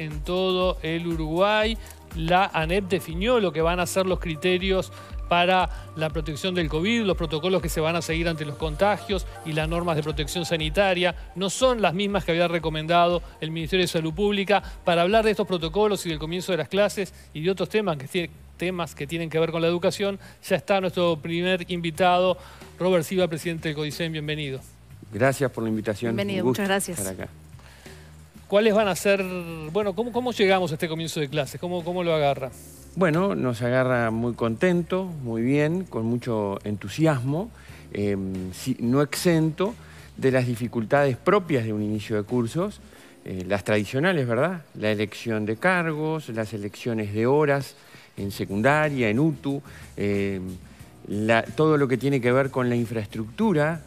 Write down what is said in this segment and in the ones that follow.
en todo el Uruguay. La ANEP definió lo que van a ser los criterios para la protección del COVID, los protocolos que se van a seguir ante los contagios y las normas de protección sanitaria no son las mismas que había recomendado el Ministerio de Salud Pública. Para hablar de estos protocolos y del comienzo de las clases y de otros temas que, temas que tienen que ver con la educación, ya está nuestro primer invitado, Robert Silva, presidente del CODICEN. Bienvenido. Gracias por la invitación. Bienvenido, muchas gracias. ¿Cuáles van a ser, bueno, cómo, llegamos a este comienzo de clases? ¿Cómo, lo agarra? Bueno, nos agarra muy contento, muy bien, con mucho entusiasmo, em, no exento de las dificultades propias de un inicio de cursos, eh, las tradicionales, ¿verdad? La elección de cargos, las elecciones de horas en secundaria, en UTU, em, todo lo que tiene que ver con la infraestructura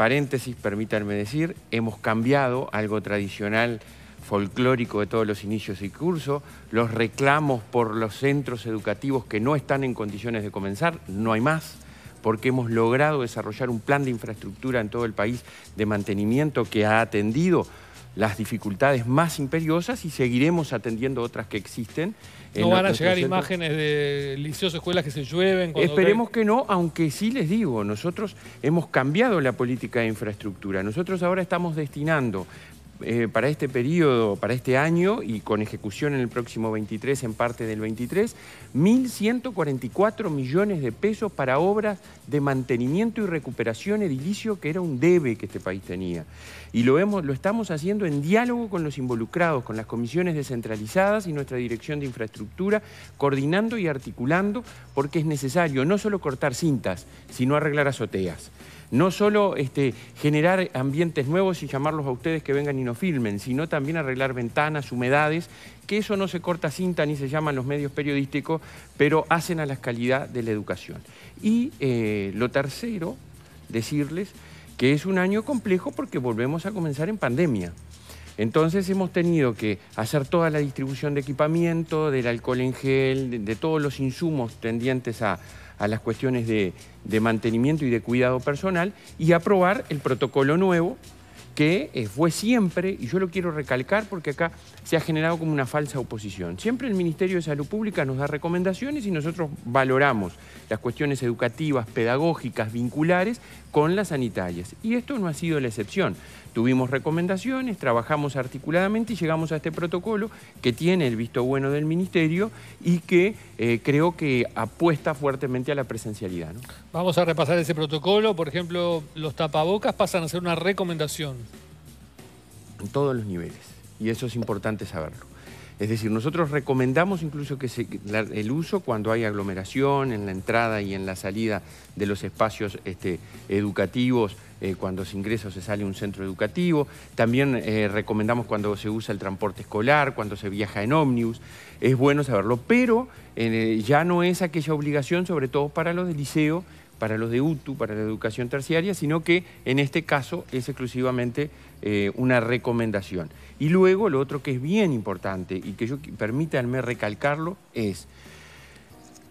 paréntesis, permítanme decir, hemos cambiado algo tradicional folclórico de todos los inicios y cursos, los reclamos por los centros educativos que no están en condiciones de comenzar, no hay más, porque hemos logrado desarrollar un plan de infraestructura en todo el país de mantenimiento que ha atendido las dificultades más imperiosas y seguiremos atendiendo otras que existen. ¿No van a llegar imágenes de liceos, escuelas que se llueven? Esperemos que no, aunque sí les digo, nosotros hemos cambiado la política de infraestructura. Nosotros ahora estamos destinando eh, para este periodo, para este año y con ejecución en el próximo 23, en parte del 23, 1.144 millones de pesos para obras de mantenimiento y recuperación edilicio, que era un debe que este país tenía. Y lo, lo estamos haciendo en diálogo con los involucrados, con las comisiones descentralizadas y nuestra dirección de infraestructura, coordinando y articulando, porque es necesario no solo cortar cintas, sino arreglar azoteas no solo este, generar ambientes nuevos y llamarlos a ustedes que vengan y nos filmen, sino también arreglar ventanas, humedades, que eso no se corta cinta ni se llaman los medios periodísticos, pero hacen a la calidad de la educación. Y eh, lo tercero, decirles que es un año complejo porque volvemos a comenzar en pandemia. Entonces hemos tenido que hacer toda la distribución de equipamiento, del alcohol en gel, de todos los insumos tendientes a, a las cuestiones de, mantenimiento y de cuidado personal y aprobar el protocolo nuevo que eh, fue siempre, y yo lo quiero recalcar porque acá se ha generado como una falsa oposición, siempre el Ministerio de Salud Pública nos da recomendaciones y nosotros valoramos las cuestiones educativas, pedagógicas, vinculares con las sanitarias. Y esto no ha sido la excepción. Tuvimos recomendaciones, trabajamos articuladamente y llegamos a este protocolo que tiene el visto bueno del Ministerio y que eh, creo que apuesta fuertemente a la presencialidad. Vamos a repasar ese protocolo. Por ejemplo, los tapabocas pasan a ser una recomendación. En todos los niveles. Y eso es importante saberlo. Es decir, nosotros recomendamos incluso que el uso cuando hay aglomeración en la entrada y en la salida de los espacios este, educativos eh, cuando se ingresa o se sale a un centro educativo. También eh, recomendamos cuando se usa el transporte escolar, cuando se viaja en ómnibus. Es bueno saberlo, pero eh, ya no es aquella obligación, sobre todo para los de liceo, para los de UTU, para la educación terciaria, sino que en este caso es exclusivamente una recomendación. Y luego lo otro que es bien importante y que yo permítanme recalcarlo es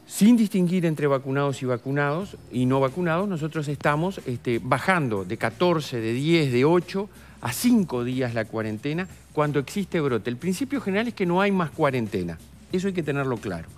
sin distinguir entre vacunados y vacunados y no vacunados, nosotros estamos este, bajando de 14, de 10, de 8 a 5 días la cuarentena cuando existe brote. El principio general es que no hay más cuarentena, eso hay que tenerlo claro,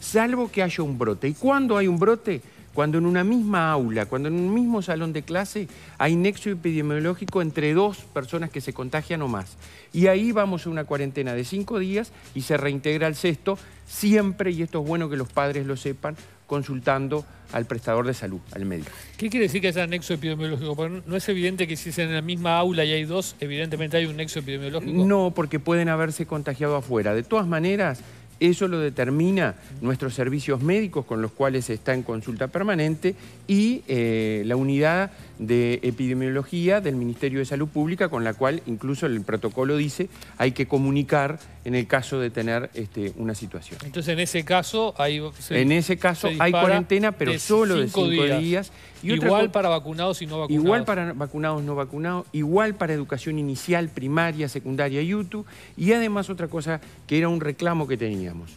salvo que haya un brote. ¿Y cuándo hay un brote? Cuando en una misma aula, cuando en un mismo salón de clase hay nexo epidemiológico entre dos personas que se contagian o más. Y ahí vamos a una cuarentena de 5 días y se reintegra al sexto siempre, y esto es bueno que los padres lo sepan, consultando al prestador de salud, al médico. ¿Qué quiere decir que haya nexo epidemiológico? no es evidente que si es en la misma aula y hay dos, evidentemente hay un nexo epidemiológico. No, porque pueden haberse contagiado afuera. De todas maneras, eso lo determina nuestros servicios médicos con los cuales está en consulta permanente y eh, la unidad de Epidemiología del Ministerio de Salud Pública, con la cual incluso el protocolo dice hay que comunicar en el caso de tener este, una situación. Entonces en ese caso hay... en ese caso hay cuarentena, pero solo de cinco días. igual para vacunados y no vacunados. Igual para vacunados, no vacunados, igual para educación inicial, primaria, secundaria y UTU. Y además otra cosa que era un reclamo que teníamos,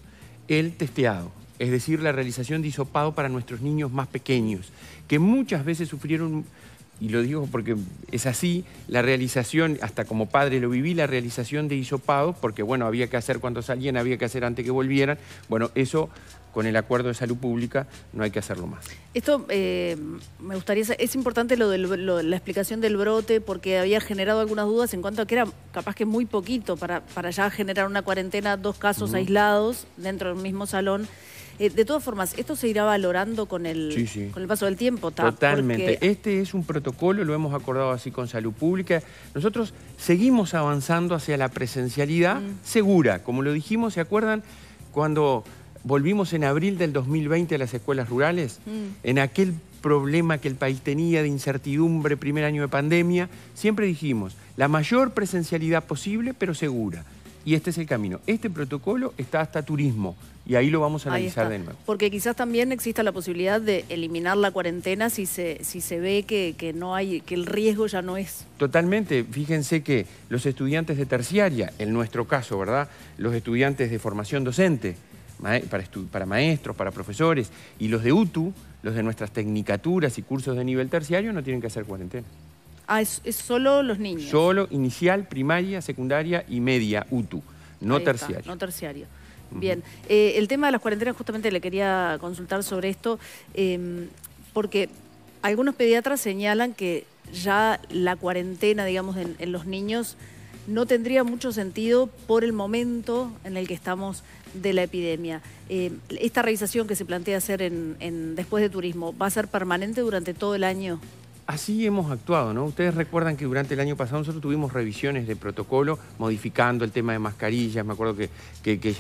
el testeado es decir, la realización de hisopado para nuestros niños más pequeños, que muchas veces sufrieron y lo digo porque es así, la realización, hasta como padre lo viví, la realización de isopados porque bueno, había que hacer cuando salían, había que hacer antes que volvieran. Bueno, eso con el acuerdo de salud pública no hay que hacerlo más. Esto eh, me gustaría, es importante lo de la explicación del brote porque había generado algunas dudas en cuanto a que era capaz que muy poquito para, para ya generar una cuarentena, dos casos aislados dentro del mismo salón. Eh, de todas formas, esto se irá valorando con el, Con el paso del tiempo. Totalmente. Este es un protocolo, lo hemos acordado así con Salud Pública. Nosotros seguimos avanzando hacia la presencialidad mm. segura. Como lo dijimos, ¿se acuerdan? Cuando volvimos en abril del 2020 a las escuelas rurales, mm. en aquel problema que el país tenía de incertidumbre, primer año de pandemia, siempre dijimos, la mayor presencialidad posible, pero segura y este es el camino. Este protocolo está hasta turismo y ahí lo vamos a analizar de nuevo. Porque quizás también exista la posibilidad de eliminar la cuarentena si se, si se ve que, no hay, que el riesgo ya no es. Totalmente. Fíjense que los estudiantes de terciaria, en nuestro caso, ¿verdad? Los estudiantes de formación docente, para, para maestros, para profesores, y los de UTU, los de nuestras tecnicaturas y cursos de nivel terciario, no tienen que hacer cuarentena. Ah, es, solo los niños. Solo inicial, primaria, secundaria y media, UTU, no terciario. no terciario. Bien, eh, el tema de las cuarentenas justamente le quería consultar sobre esto, em, porque algunos pediatras señalan que ya la cuarentena, digamos, en, los niños no tendría mucho sentido por el momento en el que estamos de la epidemia. Em, esta realización que se plantea hacer en, en, después de turismo, ¿va a ser permanente durante todo el año? así hemos actuado, ¿no? Ustedes recuerdan que durante el año pasado nosotros tuvimos revisiones de protocolo modificando el tema de mascarillas. Me acuerdo que, que,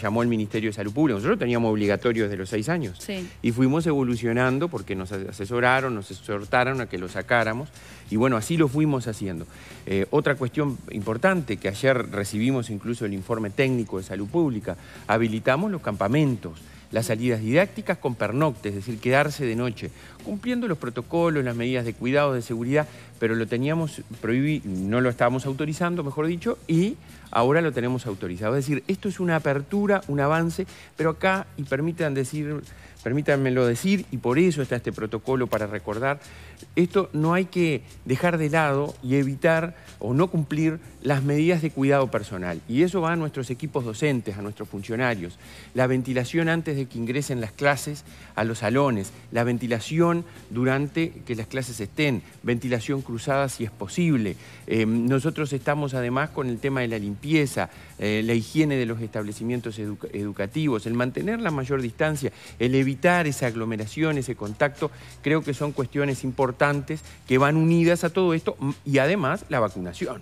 llamó al Ministerio de Salud Pública. Nosotros teníamos obligatorios desde los seis años. Y fuimos evolucionando porque nos asesoraron, nos exhortaron a que lo sacáramos. Y bueno, así lo fuimos haciendo. Eh, otra cuestión importante que ayer recibimos incluso el informe técnico de salud pública, habilitamos los campamentos las salidas didácticas con pernocte, es decir, quedarse de noche, cumpliendo los protocolos, las medidas de cuidado, de seguridad, pero lo teníamos prohibido, no lo estábamos autorizando, mejor dicho, y ahora lo tenemos autorizado. Es decir, esto es una apertura, un avance, pero acá, y permitan decir, permítanmelo decir, y por eso está este protocolo para recordar, esto no hay que dejar de lado y evitar o no cumplir las medidas de cuidado personal. Y eso va a nuestros equipos docentes, a nuestros funcionarios. La ventilación antes de que ingresen las clases a los salones, la ventilación durante que las clases estén, ventilación cruzada si es posible. Eh, nosotros estamos además con el tema de la limpieza, eh, la higiene de los establecimientos educativos, el mantener la mayor distancia, el evitar esa aglomeración, ese contacto, creo que son cuestiones importantes que van unidas a todo esto y además la vacunación,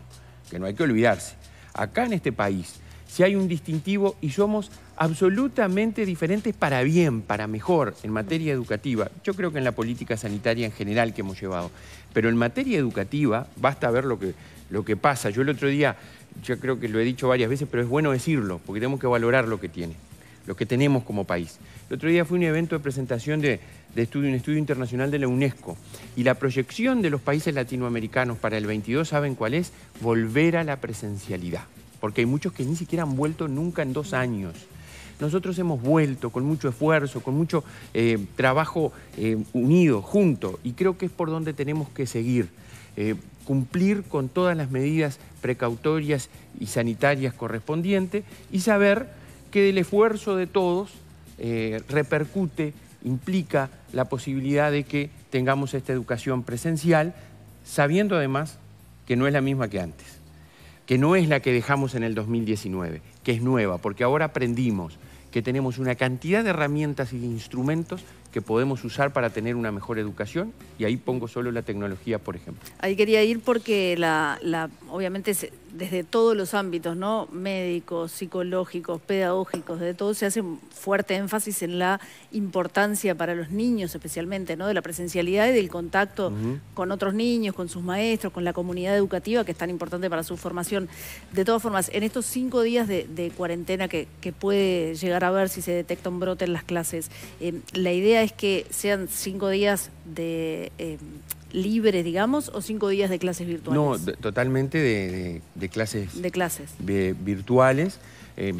que no hay que olvidarse. Acá en este país, si hay un distintivo y somos absolutamente diferentes para bien, para mejor, en materia educativa. Yo creo que en la política sanitaria en general que hemos llevado. Pero en materia educativa, basta ver lo que, lo que pasa. Yo el otro día, yo creo que lo he dicho varias veces, pero es bueno decirlo, porque tenemos que valorar lo que tiene, lo que tenemos como país. El otro día fue un evento de presentación de, de estudio, un estudio internacional de la UNESCO. Y la proyección de los países latinoamericanos para el 22, ¿saben cuál es? Volver a la presencialidad. Porque hay muchos que ni siquiera han vuelto nunca en dos años nosotros hemos vuelto con mucho esfuerzo, con mucho eh, trabajo eh, unido, junto, y creo que es por donde tenemos que seguir. Eh, cumplir con todas las medidas precautorias y sanitarias correspondientes y saber que del esfuerzo de todos repercute, implica la posibilidad de que tengamos esta educación presencial, sabiendo además que no es la misma que antes, que no es la que dejamos en el 2019, que es nueva, porque ahora aprendimos, que tenemos una cantidad de herramientas y instrumentos que podemos usar para tener una mejor educación y ahí pongo solo la tecnología, por ejemplo. Ahí quería ir porque la obviamente se, desde todos los ámbitos, ¿no? Médicos, psicológicos, pedagógicos, de todo, se hace un fuerte énfasis en la importancia para los niños especialmente, ¿no? De la presencialidad y del contacto con otros niños, con sus maestros, con la comunidad educativa, que es tan importante para su formación. De todas formas, en estos cinco días de, cuarentena que, puede llegar a ver si se detecta un brote en las clases, eh, la idea es que sean cinco días de... Eh, libres, digamos, o cinco días de clases virtuales? No, totalmente de, clases. De clases. virtuales. Eh,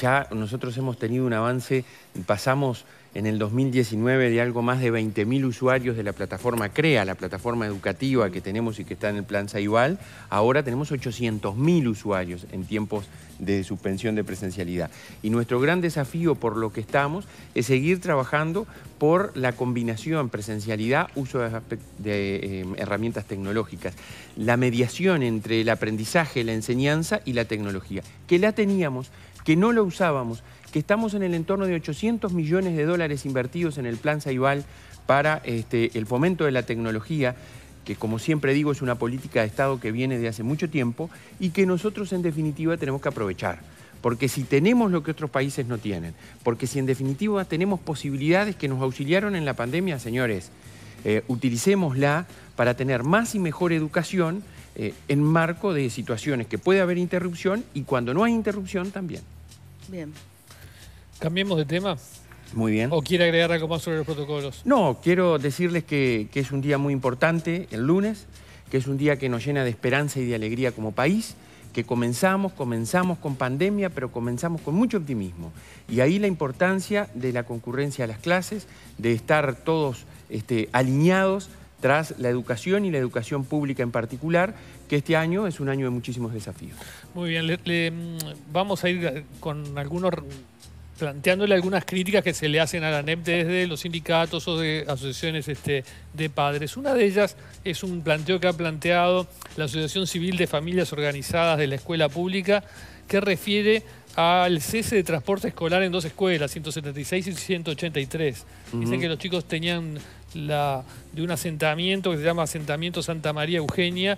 ya nosotros hemos tenido un avance, pasamos en el 2019 de algo más de 20.000 usuarios de la plataforma CREA, la plataforma educativa que tenemos y que está en el plan Saibal, ahora tenemos 800.000 usuarios en tiempos de suspensión de presencialidad. Y nuestro gran desafío por lo que estamos es seguir trabajando por la combinación presencialidad, uso de, eh, herramientas tecnológicas, la mediación entre el aprendizaje, la enseñanza y la tecnología, que la teníamos, que no la usábamos que estamos en el entorno de 800 millones de dólares invertidos en el plan Saibal para este, el fomento de la tecnología que como siempre digo es una política de Estado que viene de hace mucho tiempo y que nosotros en definitiva tenemos que aprovechar. Porque si tenemos lo que otros países no tienen, porque si en definitiva tenemos posibilidades que nos auxiliaron en la pandemia, señores, eh, utilicémosla para tener más y mejor educación eh, en marco de situaciones que puede haber interrupción y cuando no hay interrupción también. Bien. ¿Cambiemos de tema? Muy bien. ¿O quiere agregar algo más sobre los protocolos? No, quiero decirles que, es un día muy importante, el lunes, que es un día que nos llena de esperanza y de alegría como país, que comenzamos, comenzamos con pandemia, pero comenzamos con mucho optimismo. Y ahí la importancia de la concurrencia a las clases, de estar todos este, alineados tras la educación y la educación pública en particular, que este año es un año de muchísimos desafíos. Muy bien, mm, vamos a ir con algunos planteándole algunas críticas que se le hacen a la NEP desde los sindicatos o de asociaciones este, de padres. Una de ellas es un planteo que ha planteado la Asociación Civil de Familias Organizadas de la Escuela Pública, que refiere al cese de transporte escolar en dos escuelas, 176 y 183. Dicen que los chicos tenían la, de un asentamiento que se llama Asentamiento Santa María Eugenia,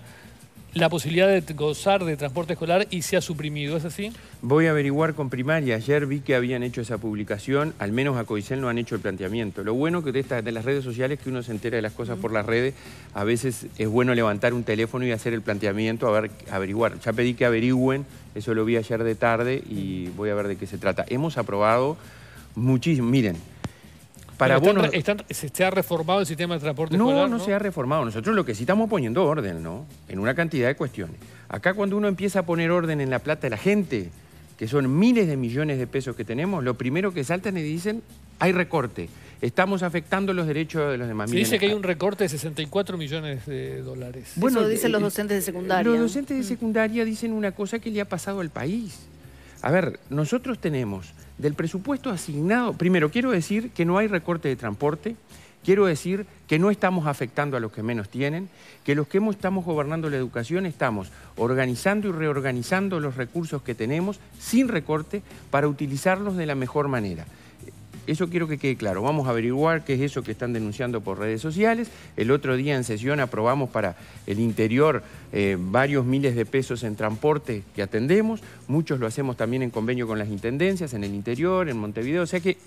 la posibilidad de gozar de transporte escolar y se ha suprimido, ¿es así? Voy a averiguar con primaria. Ayer vi que habían hecho esa publicación, al menos a Coicel no han hecho el planteamiento. Lo bueno que de, de las redes sociales es que uno se entera de las cosas por las redes, a veces es bueno levantar un teléfono y hacer el planteamiento, a ver, averiguar. Ya pedí que averigüen, eso lo vi ayer de tarde y voy a ver de qué se trata. Hemos aprobado muchísimo, miren, para ¿Se ha reformado el sistema de transporte no, No, no se ha reformado. Nosotros lo que sí estamos poniendo orden, ¿no? En una cantidad de cuestiones. Acá cuando uno empieza a poner orden en la plata de la gente, que son miles de millones de pesos que tenemos, lo primero que saltan y dicen, hay recorte. Estamos afectando los derechos de los demás. Se dice que hay un recorte de 64 millones de dólares. Bueno, Eso dicen los eh, docentes de secundaria. Los docentes de mm. secundaria dicen una cosa que le ha pasado al país. A ver, nosotros tenemos del presupuesto asignado, primero quiero decir que no hay recorte de transporte, quiero decir que no estamos afectando a los que menos tienen, que los que estamos gobernando la educación estamos organizando y reorganizando los recursos que tenemos sin recorte para utilizarlos de la mejor manera. Eso quiero que quede claro. Vamos a averiguar qué es eso que están denunciando por redes sociales. El otro día en sesión aprobamos para el interior eh, varios miles de pesos en transporte que atendemos. Muchos lo hacemos también en convenio con las intendencias, en el interior, en Montevideo. O sea que,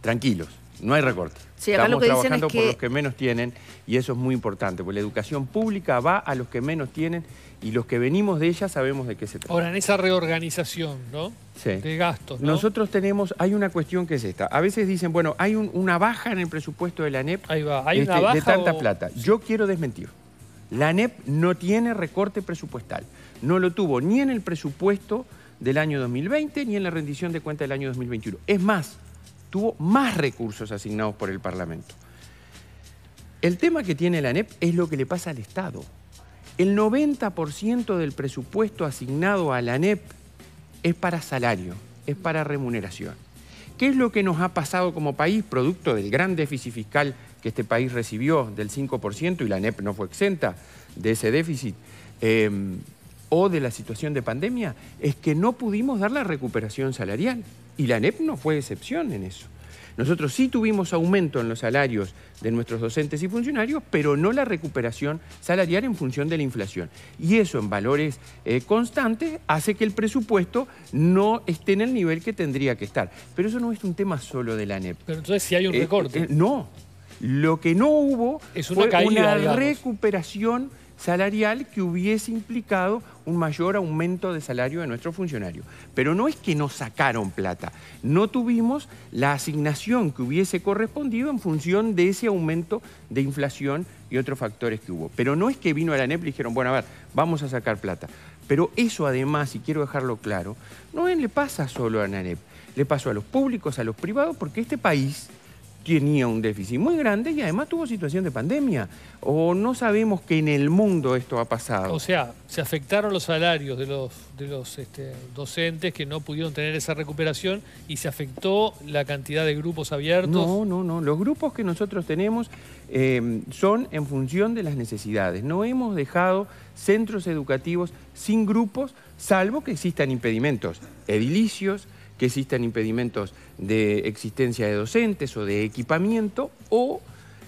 tranquilos. No hay recorte. Estamos trabajando por los que menos tienen y eso es muy importante, porque la educación pública va a los que menos tienen y los que venimos de ella sabemos de qué se trata. Ahora, en esa reorganización, ¿no? Sí. De gastos, Nosotros tenemos, hay una cuestión que es esta. A veces dicen, bueno, hay una baja en el presupuesto de la ANEP este, de tanta plata. Yo quiero desmentir. La ANEP no tiene recorte presupuestal. No lo tuvo ni en el presupuesto del año 2020 ni en la rendición de cuentas del año 2021. Es más, tuvo más recursos asignados por el Parlamento. El tema que tiene la ANEP es lo que le pasa al Estado. El 90% del presupuesto asignado a la ANEP es para salario, es para remuneración. ¿Qué es lo que nos ha pasado como país, producto del gran déficit fiscal que este país recibió del 5% y la ANEP no fue exenta de ese déficit? Em, o de la situación de pandemia es que no pudimos dar la recuperación salarial. Y la ANEP no fue excepción en eso. Nosotros sí tuvimos aumento en los salarios de nuestros docentes y funcionarios, pero no la recuperación salarial en función de la inflación. Y eso en valores eh, constantes hace que el presupuesto no esté en el nivel que tendría que estar. Pero eso no es un tema solo de la ANEP. Pero entonces si hay un eh, recorte. Eh, no. Lo que no hubo es una fue una recuperación salarial que hubiese implicado un mayor aumento de salario de nuestro funcionario. Pero no es que nos sacaron plata, no tuvimos la asignación que hubiese correspondido en función de ese aumento de inflación y otros factores que hubo. Pero no es que vino a la NEP y dijeron, bueno, a ver, vamos a sacar plata. Pero eso además, y quiero dejarlo claro, no le pasa solo a la NEP, le pasó a los públicos, a los privados, porque este país tenía un déficit muy grande y además tuvo situación de pandemia. O no sabemos que en el mundo esto ha pasado. O sea, se afectaron los salarios de los, de los este, docentes que no pudieron tener esa recuperación y se afectó la cantidad de grupos abiertos. No, no, no. Los grupos que nosotros tenemos em, son en función de las necesidades. No hemos dejado centros educativos sin grupos, salvo que existan impedimentos edilicios, que existan impedimentos de existencia de docentes o de equipamiento o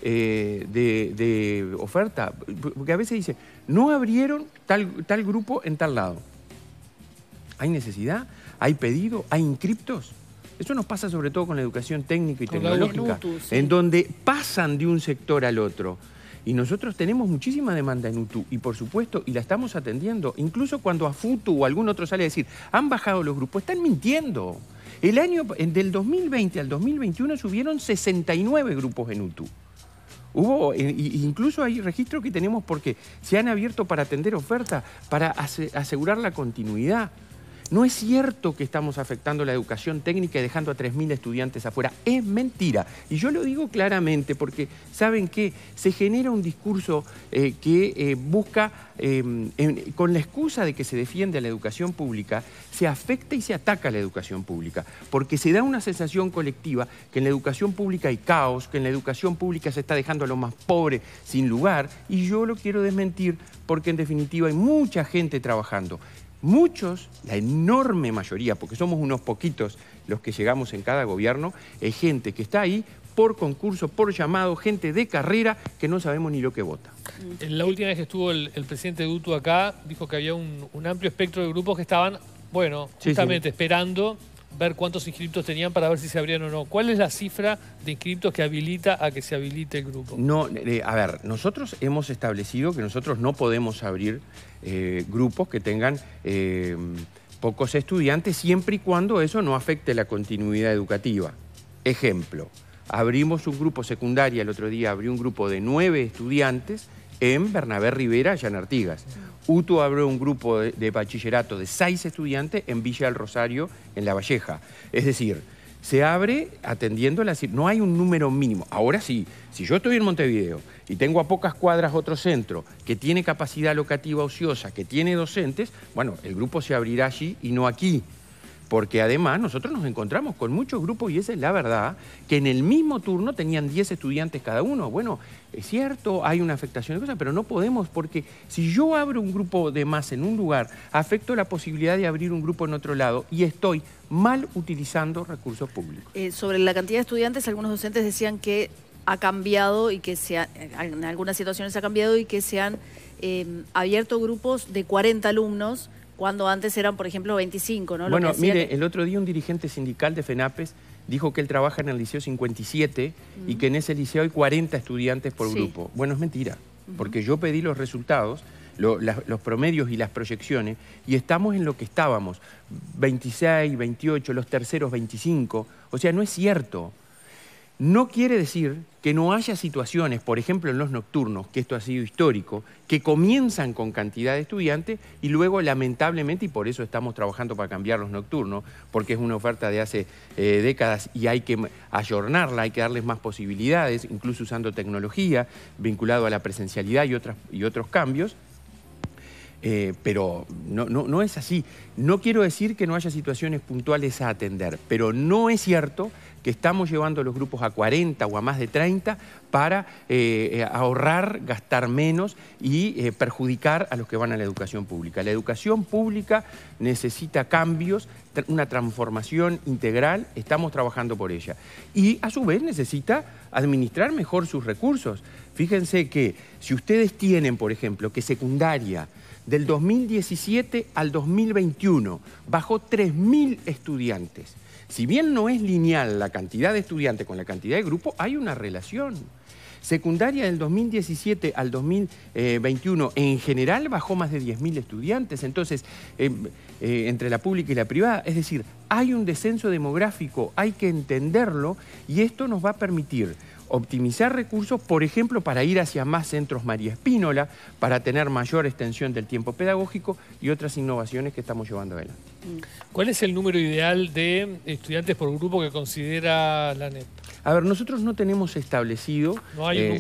eh, de, oferta. Porque a veces dice, no abrieron tal, grupo en tal lado. ¿Hay necesidad? ¿Hay pedido? ¿Hay inscriptos? Eso nos pasa sobre todo con la educación técnica y tecnológica, en donde pasan de un sector al otro. Y nosotros tenemos muchísima demanda en UTU y por supuesto, y la estamos atendiendo. Incluso cuando a FUTU o algún otro sale a decir, han bajado los grupos, están mintiendo. El año del 2020 al 2021 subieron 69 grupos en UTU. Hubo, eh, incluso hay registro que tenemos porque se han abierto para atender oferta, para asegurar la continuidad. No es cierto que estamos afectando la educación técnica y dejando a 3.000 estudiantes afuera. Es mentira. Y yo lo digo claramente porque, ¿saben qué? Se genera un discurso eh, que eh, busca, em, con la excusa de que se defiende a la educación pública, se afecta y se ataca a la educación pública. Porque se da una sensación colectiva que en la educación pública hay caos, que en la educación pública se está dejando a los más pobres sin lugar. Y yo lo quiero desmentir porque, en definitiva, hay mucha gente trabajando muchos, la enorme mayoría, porque somos unos poquitos los que llegamos en cada gobierno, es gente que está ahí por concurso, por llamado, gente de carrera que no sabemos ni lo que vota. La última vez que estuvo el, presidente Dutu acá, dijo que había un, amplio espectro de grupos que estaban, bueno, justamente esperando ver cuántos inscriptos tenían para ver si se abrían o no. ¿Cuál es la cifra de inscriptos que habilita a que se habilite el grupo? No, eh, a ver, nosotros hemos establecido que nosotros no podemos abrir eh, grupos que tengan eh, pocos estudiantes siempre y cuando eso no afecte la continuidad educativa. Ejemplo, abrimos un grupo secundaria, el otro día abrió un grupo de nueve estudiantes en Bernabé Rivera, en Artigas. UTU abre un grupo de, bachillerato de seis estudiantes en Villa del Rosario, en La Valleja. Es decir, se abre atendiendo la... No hay un número mínimo. Ahora sí, si yo estoy en Montevideo y tengo a pocas cuadras otro centro que tiene capacidad locativa ociosa, que tiene docentes, bueno, el grupo se abrirá allí y no aquí porque además nosotros nos encontramos con muchos grupos, y esa es la verdad, que en el mismo turno tenían 10 estudiantes cada uno. Bueno, es cierto, hay una afectación de cosas, pero no podemos, porque si yo abro un grupo de más en un lugar, afecto la posibilidad de abrir un grupo en otro lado y estoy mal utilizando recursos públicos. Eh, sobre la cantidad de estudiantes, algunos docentes decían que ha cambiado y que en algunas situaciones ha cambiado y que se han eh, abierto grupos de 40 alumnos cuando antes eran, por ejemplo, 25, ¿no? Bueno, mire, el otro día un dirigente sindical de FENAPES dijo que él trabaja en el Liceo 57 y mm. que en ese liceo hay 40 estudiantes por grupo. Bueno, es mentira, porque yo pedí los resultados, los promedios y las proyecciones, y estamos en lo que estábamos, 26, 28, los terceros 25, o sea, no es cierto. No quiere decir que no haya situaciones, por ejemplo en los nocturnos, que esto ha sido histórico, que comienzan con cantidad de estudiantes y luego lamentablemente, y por eso estamos trabajando para cambiar los nocturnos, porque es una oferta de hace eh, décadas y hay que ayornarla, hay que darles más posibilidades, incluso usando tecnología, vinculado a la presencialidad y otros cambios, eh, pero no, es así. No quiero decir que no haya situaciones puntuales a atender, pero no es cierto que estamos llevando los grupos a 40 o a más de 30 para eh, eh, ahorrar, gastar menos y perjudicar a los que van a la educación pública. La educación pública necesita cambios, una transformación integral, estamos trabajando por ella. Y a su vez necesita administrar mejor sus recursos. Fíjense que si ustedes tienen, por ejemplo, que secundaria, del 2017 al 2021. Bajó 3.000 estudiantes. Si bien no es lineal la cantidad de estudiantes con la cantidad de grupos, hay una relación. Secundaria del 2017 al 2021 en general bajó más de 10.000 estudiantes, entonces em, eh, entre la pública y la privada, es decir, hay un descenso demográfico, hay que entenderlo y esto nos va a permitir optimizar recursos, por ejemplo, para ir hacia más centros María Espínola, para tener mayor extensión del tiempo pedagógico y otras innovaciones que estamos llevando adelante. Mm. ¿Cuál es el número ideal de estudiantes por grupo que considera la NEP? A ver, nosotros no tenemos establecido, no hay, eh,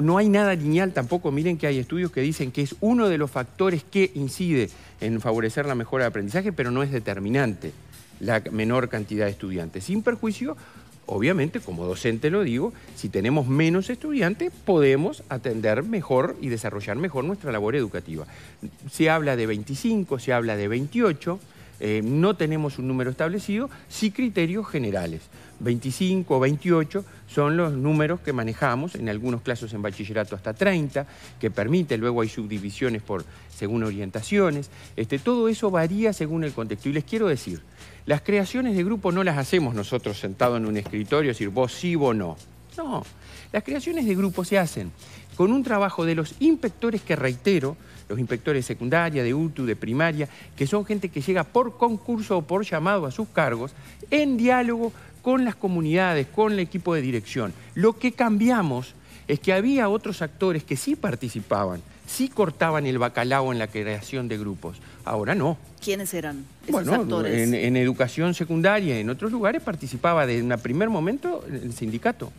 no hay nada lineal tampoco, miren que hay estudios que dicen que es uno de los factores que incide en favorecer la mejora de aprendizaje, pero no es determinante la menor cantidad de estudiantes. Sin perjuicio, obviamente, como docente lo digo, si tenemos menos estudiantes, podemos atender mejor y desarrollar mejor nuestra labor educativa. Se habla de 25, se habla de 28, eh, no tenemos un número establecido, sí criterios generales. 25 o 28 son los números que manejamos, en algunos casos en bachillerato hasta 30, que permite, luego hay subdivisiones por, según orientaciones. Este, todo eso varía según el contexto. Y les quiero decir, las creaciones de grupo no las hacemos nosotros sentados en un escritorio, decir vos sí, vos no. No, las creaciones de grupo se hacen con un trabajo de los inspectores que reitero, los inspectores de secundaria, de UTU, de primaria, que son gente que llega por concurso o por llamado a sus cargos, en diálogo con las comunidades, con el equipo de dirección. Lo que cambiamos es que había otros actores que sí participaban, sí cortaban el bacalao en la creación de grupos. Ahora no. ¿Quiénes eran esos bueno, actores? En, en educación secundaria, en otros lugares, participaba desde un primer momento el sindicato.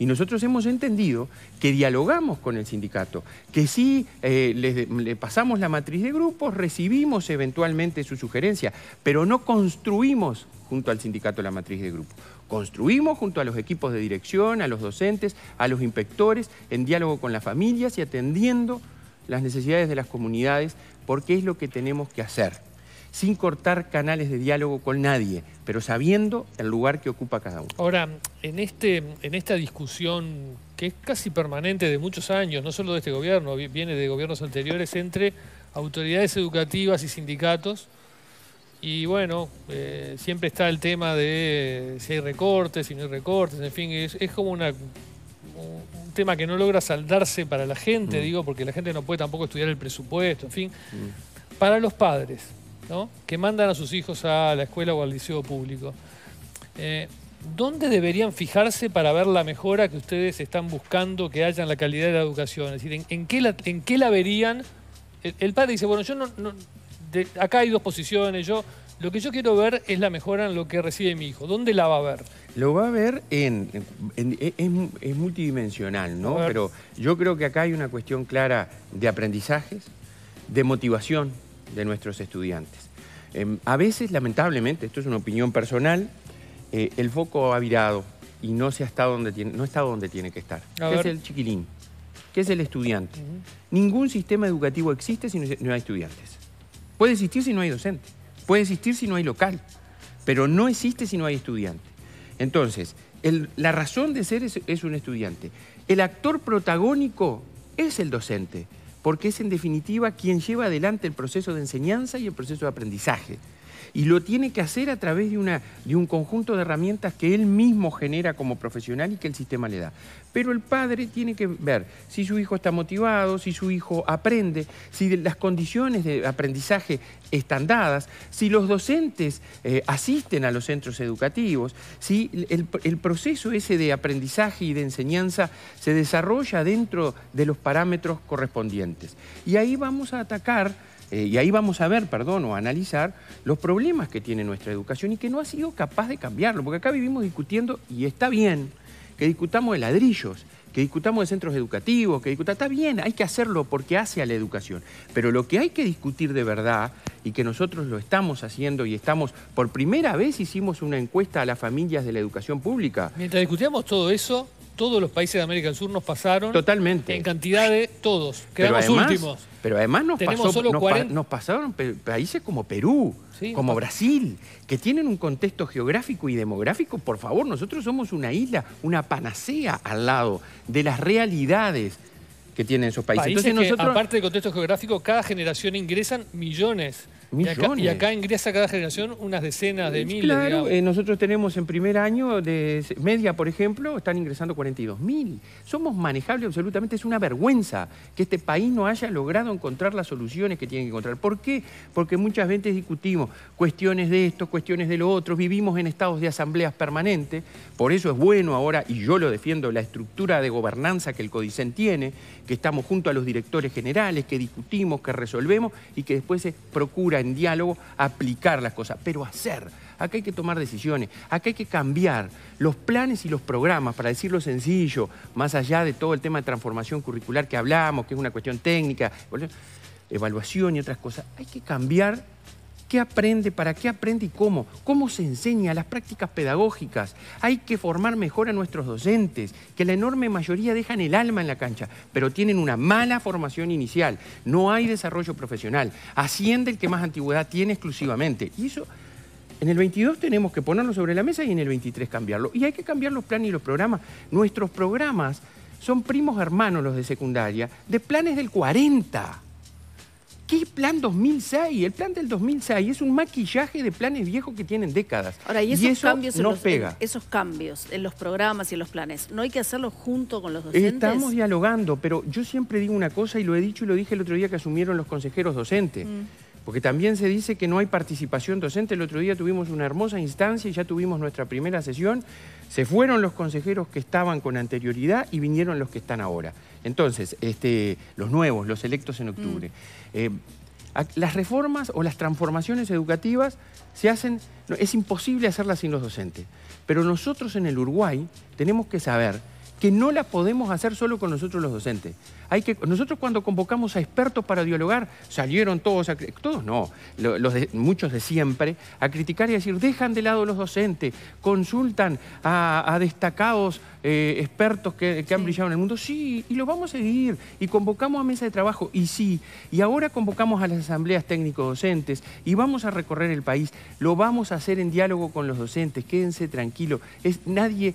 Y nosotros hemos entendido que dialogamos con el sindicato, que sí eh, le pasamos la matriz de grupos, recibimos eventualmente su sugerencia, pero no construimos junto al sindicato la matriz de grupo. Construimos junto a los equipos de dirección, a los docentes, a los inspectores, en diálogo con las familias y atendiendo las necesidades de las comunidades, porque es lo que tenemos que hacer, sin cortar canales de diálogo con nadie, pero sabiendo el lugar que ocupa cada uno. Ahora, en, este, en esta discusión que es casi permanente de muchos años, no solo de este gobierno, viene de gobiernos anteriores, entre autoridades educativas y sindicatos, y bueno, eh, siempre está el tema de si hay recortes, si no hay recortes, en fin, es, como un tema que no logra saldarse para la gente, mm. digo, porque la gente no puede tampoco estudiar el presupuesto, en fin. Mm. Para los padres, ¿no? Que mandan a sus hijos a la escuela o al liceo público. Eh, ¿Dónde deberían fijarse para ver la mejora que ustedes están buscando que haya en la calidad de la educación? Es decir, ¿en, qué, la, en qué la verían? El, padre dice, bueno, yo no acá hay dos posiciones. Yo lo que yo quiero ver es la mejora en lo que recibe mi hijo. ¿Dónde la va a ver? Lo va a ver en... es, multidimensional, ¿no? Pero yo creo que acá hay una cuestión clara de aprendizajes, de motivación de nuestros estudiantes. Em, a veces, lamentablemente, esto es una opinión personal, eh, el foco ha virado y no, se ha estado donde tiene, no está donde tiene que estar. ¿Qué es el chiquilín, ¿Qué es el estudiante. Ningún sistema educativo existe si no hay estudiantes. Puede existir si no hay docente, puede existir si no hay local, pero no existe si no hay estudiante. Entonces, la razón de ser es un estudiante. El actor protagónico es el docente, porque es en definitiva quien lleva adelante el proceso de enseñanza y el proceso de aprendizaje y lo tiene que hacer a través de, una, un conjunto de herramientas que él mismo genera como profesional y que el sistema le da. Pero el padre tiene que ver si su hijo está motivado, si su hijo aprende, si las condiciones de aprendizaje están dadas, si los docentes eh, asisten a los centros educativos, si el, proceso ese de aprendizaje y de enseñanza se desarrolla dentro de los parámetros correspondientes. Y ahí vamos a atacar eh, y ahí vamos a ver, perdón, o analizar los problemas que tiene nuestra educación y que no ha sido capaz de cambiarlo, porque acá vivimos discutiendo, y está bien, que discutamos de ladrillos, que discutamos de centros educativos, que discutamos, está bien, hay que hacerlo porque hace a la educación, pero lo que hay que discutir de verdad y que nosotros lo estamos haciendo y estamos, por primera vez hicimos una encuesta a las familias de la educación pública. Mientras discutíamos todo eso, todos los países de América del Sur nos pasaron. En cantidad de todos. Quedamos pero además, últimos. Pero además nos, pasaron países como Perú, como Brasil, que tienen un contexto geográfico y demográfico. Por favor, nosotros somos una isla, una panacea al lado de las realidades que tienen esos países. Entonces, aparte del contexto geográfico, cada generación ingresan millones y acá, ingresa cada generación unas decenas de miles. Claro, eh, nosotros tenemos en primer año media, por ejemplo, están ingresando 42 mil. Somos manejables absolutamente. Es una vergüenza que este país no haya logrado encontrar las soluciones que tiene que encontrar. ¿Por qué? Porque muchas veces discutimos cuestiones de esto, cuestiones de lo otro. Vivimos en estados de asambleas permanentes. Por eso es bueno ahora, y yo lo defiendo, la estructura de gobernanza que el Codicen tiene, que estamos junto a los directores generales, que discutimos, que resolvemos y que después se procura en diálogo, aplicar las cosas, pero hacer. Acá hay que tomar decisiones, acá hay que cambiar los planes y los programas, para decirlo sencillo, más allá de todo el tema de transformación curricular que hablamos, que es una cuestión técnica, evaluación y otras cosas, hay que cambiar ¿Qué aprende? ¿Para qué aprende y cómo? ¿Cómo se enseña? Las prácticas pedagógicas. Hay que formar mejor a nuestros docentes, que la enorme mayoría dejan el alma en la cancha, pero tienen una mala formación inicial. No hay desarrollo profesional. Asciende el que más antigüedad tiene exclusivamente. Y eso en el 22 tenemos que ponerlo sobre la mesa y en el 23 cambiarlo. Y hay que cambiar los planes y los programas. Nuestros programas son primos hermanos los de secundaria de planes del 40. ¿Qué plan 2006? El plan del 2006 es un maquillaje de planes viejos que tienen décadas. Ahora, y esos cambios en los, pega. esos cambios en los programas y en los planes, ¿no hay que hacerlo junto con los docentes? Estamos dialogando, pero yo siempre digo una cosa y lo he dicho y lo dije el otro día que asumieron los consejeros docentes. Mm. Porque también se dice que no hay participación docente. El otro día tuvimos una hermosa instancia y ya tuvimos nuestra primera sesión. Se fueron los consejeros que estaban con anterioridad y vinieron los que están ahora. Entonces, este, los nuevos, los electos en octubre. Mm. Eh, las reformas o las transformaciones educativas se hacen, es imposible hacerlas sin los docentes. Pero nosotros en el Uruguay tenemos que saber que no la podemos hacer solo con nosotros los docentes. Hay que, nosotros cuando convocamos a expertos para dialogar, salieron todos, todos no, los muchos de siempre, a criticar y decir, dejan de lado los docentes, consultan a, destacados eh, expertos que, han brillado en el mundo. Sí, y lo vamos a seguir, y convocamos a mesa de trabajo, y sí, y ahora convocamos a las asambleas técnico-docentes, y vamos a recorrer el país, lo vamos a hacer en diálogo con los docentes, quédense tranquilos, es, nadie...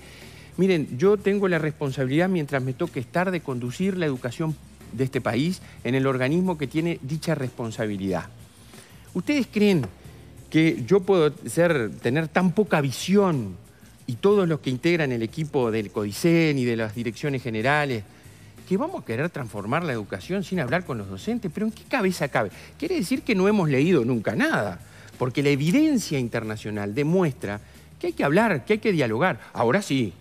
Miren, yo tengo la responsabilidad, mientras me toque estar, de conducir la educación de este país en el organismo que tiene dicha responsabilidad. ¿Ustedes creen que yo puedo ser, tener tan poca visión y todos los que integran el equipo del CODICEN y de las direcciones generales, que vamos a querer transformar la educación sin hablar con los docentes? ¿Pero en qué cabeza cabe? Quiere decir que no hemos leído nunca nada, porque la evidencia internacional demuestra que hay que hablar, que hay que dialogar. Ahora sí,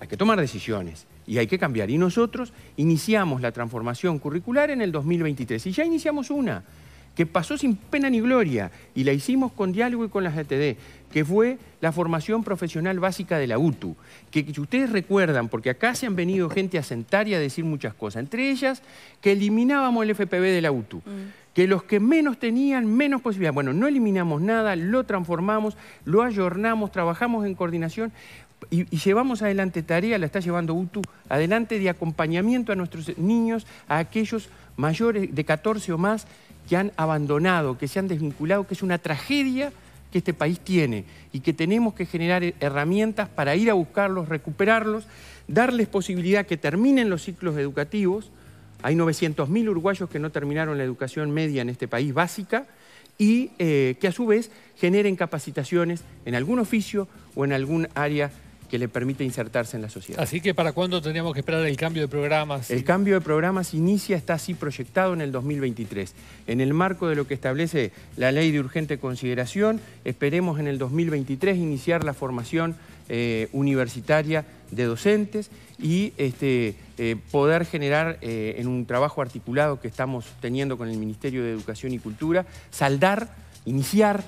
hay que tomar decisiones y hay que cambiar. Y nosotros iniciamos la transformación curricular en el 2023 y ya iniciamos una que pasó sin pena ni gloria y la hicimos con diálogo y con la GTD, que fue la formación profesional básica de la UTU, que, si ustedes recuerdan, porque acá se han venido gente a sentar y a decir muchas cosas, entre ellas que eliminábamos el FPB de la UTU. Mm. Que los que menos tenían, menos posibilidades. Bueno, no eliminamos nada, lo transformamos, lo ayornamos, trabajamos en coordinación y, llevamos adelante tarea, la está llevando UTU, adelante de acompañamiento a nuestros niños, a aquellos mayores de 14 o más que han abandonado, que se han desvinculado, que es una tragedia que este país tiene y que tenemos que generar herramientas para ir a buscarlos, recuperarlos, darles posibilidad que terminen los ciclos educativos. Hay 900.000 uruguayos que no terminaron la educación media en este país básica y eh, que a su vez generen capacitaciones en algún oficio o en algún área que le permite insertarse en la sociedad. Así que ¿para cuándo tendríamos que esperar el cambio de programas? El cambio de programas inicia, está así proyectado en el 2023. En el marco de lo que establece la ley de urgente consideración, esperemos en el 2023 iniciar la formación eh, universitaria de docentes y este, eh, poder generar eh, en un trabajo articulado que estamos teniendo con el Ministerio de Educación y Cultura, saldar, iniciar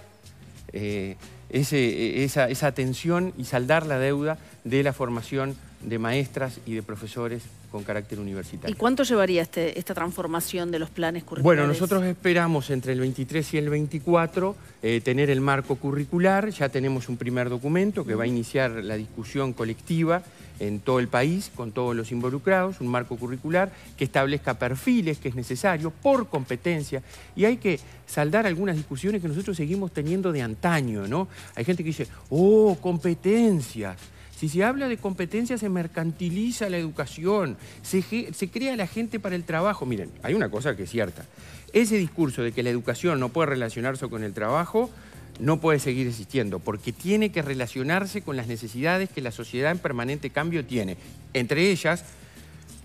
e, esa, atención y saldar la deuda de la formación de maestras y de profesores con carácter universitario. ¿Y cuánto llevaría este, esta transformación de los planes curriculares? Bueno, nosotros esperamos entre el 23 y el 24 eh, tener el marco curricular, ya tenemos un primer documento que va a iniciar la discusión colectiva en todo el país, con todos los involucrados, un marco curricular que establezca perfiles que es necesario por competencia y hay que saldar algunas discusiones que nosotros seguimos teniendo de antaño, ¿no? Hay gente que dice, oh, competencias. Si se habla de competencia, se mercantiliza la educación, se, crea la gente para el trabajo. Miren, hay una cosa que es cierta. Ese discurso de que la educación no puede relacionarse con el trabajo no puede seguir existiendo, porque tiene que relacionarse con las necesidades que la sociedad en permanente cambio tiene. Entre ellas,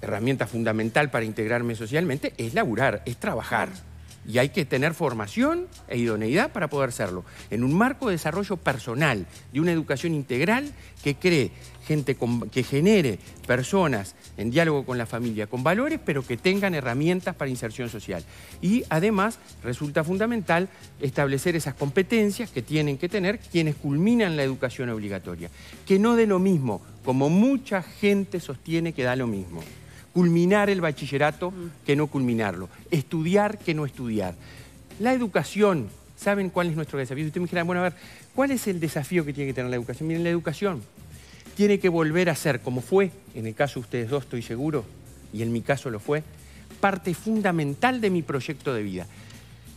herramienta fundamental para integrarme socialmente es laburar, es trabajar. Y hay que tener formación e idoneidad para poder hacerlo, en un marco de desarrollo personal, de una educación integral que cree gente que genere personas en diálogo con la familia, con valores, pero que tengan herramientas para inserción social. Y además resulta fundamental establecer esas competencias que tienen que tener quienes culminan la educación obligatoria. Que no dé lo mismo, como mucha gente sostiene que da lo mismo. Culminar el bachillerato que no culminarlo. Estudiar que no estudiar. La educación, ¿saben cuál es nuestro desafío? Si usted me dijera, bueno, a ver, ¿cuál es el desafío que tiene que tener la educación? Miren, la educación tiene que volver a ser, como fue, en el caso de ustedes dos estoy seguro, y en mi caso lo fue, parte fundamental de mi proyecto de vida.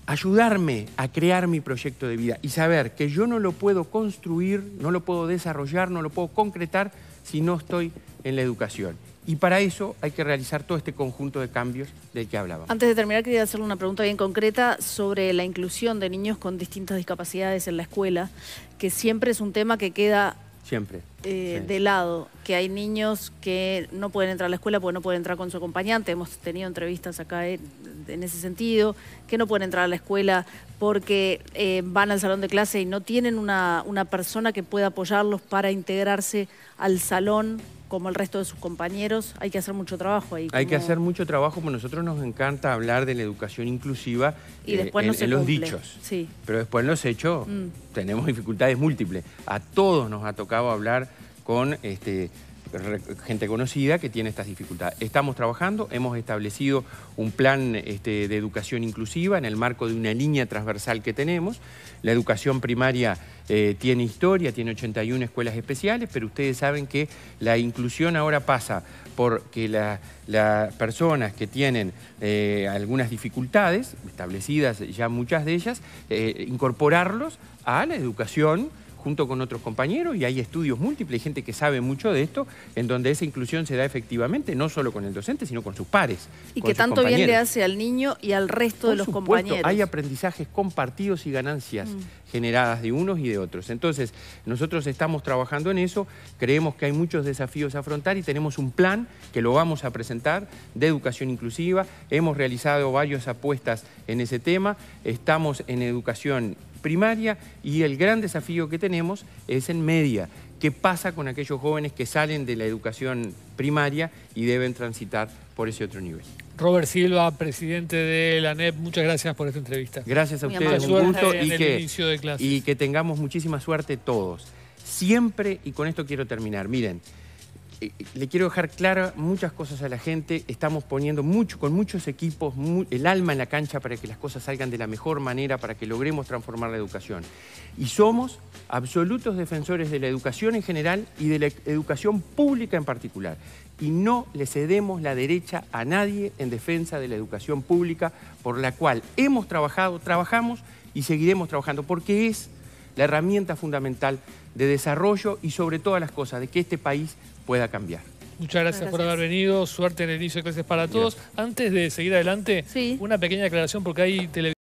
Ayudarme a crear mi proyecto de vida y saber que yo no lo puedo construir, no lo puedo desarrollar, no lo puedo concretar si no estoy en la educación. Y para eso hay que realizar todo este conjunto de cambios del que hablaba Antes de terminar, quería hacerle una pregunta bien concreta sobre la inclusión de niños con distintas discapacidades en la escuela, que siempre es un tema que queda Siempre. Eh, de lado, que hay niños que no pueden entrar a la escuela porque no pueden entrar con su acompañante. Hemos tenido entrevistas acá en, ese sentido, que no pueden entrar a la escuela porque eh, van al salón de clase y no tienen una, una persona que pueda apoyarlos para integrarse al salón como el resto de sus compañeros, hay que hacer mucho trabajo ahí. Hay que hacer mucho trabajo, porque nosotros nos encanta hablar de la educación inclusiva y eh, después en, los dichos. Sí. Pero después en los hechos mm. tenemos dificultades múltiples. A todos nos ha tocado hablar con este, gente conocida que tiene estas dificultades. Estamos trabajando, hemos establecido un plan este, de educación inclusiva en el marco de una línea transversal que tenemos. La educación primaria eh, tiene historia, tiene 81 escuelas especiales, pero ustedes saben que la inclusión ahora pasa porque que las personas que tienen eh, algunas dificultades, establecidas ya muchas de ellas, eh, incorporarlos a la educación junto con otros compañeros y hay estudios múltiples, gente que sabe mucho de esto, en donde esa inclusión se da efectivamente no solo con el docente, sino con sus pares. Y que tanto bien le hace al niño y al resto de los compañeros. Hay aprendizajes compartidos y ganancias mm. generadas de unos y de otros. Entonces, nosotros estamos trabajando en eso, creemos que hay muchos desafíos a afrontar y tenemos un plan que lo vamos a presentar de educación inclusiva. Hemos realizado varias apuestas en ese tema, estamos en educación primaria y el gran desafío que tenemos es en media. ¿Qué pasa con aquellos jóvenes que salen de la educación primaria y deben transitar por ese otro nivel? Robert Silva, presidente de la NEP, muchas gracias por esta entrevista. Gracias a ustedes, un gusto y que, y que tengamos muchísima suerte todos. Siempre, y con esto quiero terminar, miren, eh, eh, le quiero dejar claras muchas cosas a la gente. Estamos poniendo mucho, con muchos equipos el alma en la cancha para que las cosas salgan de la mejor manera, para que logremos transformar la educación. Y somos absolutos defensores de la educación en general y de la educación pública en particular. Y no le cedemos la derecha a nadie en defensa de la educación pública por la cual hemos trabajado, trabajamos y seguiremos trabajando, porque es la herramienta fundamental de desarrollo y sobre todas las cosas de que este país pueda cambiar. Muchas gracias, por haber venido. Suerte en el inicio de clases para todos. Antes de seguir adelante, una pequeña aclaración porque hay televisión.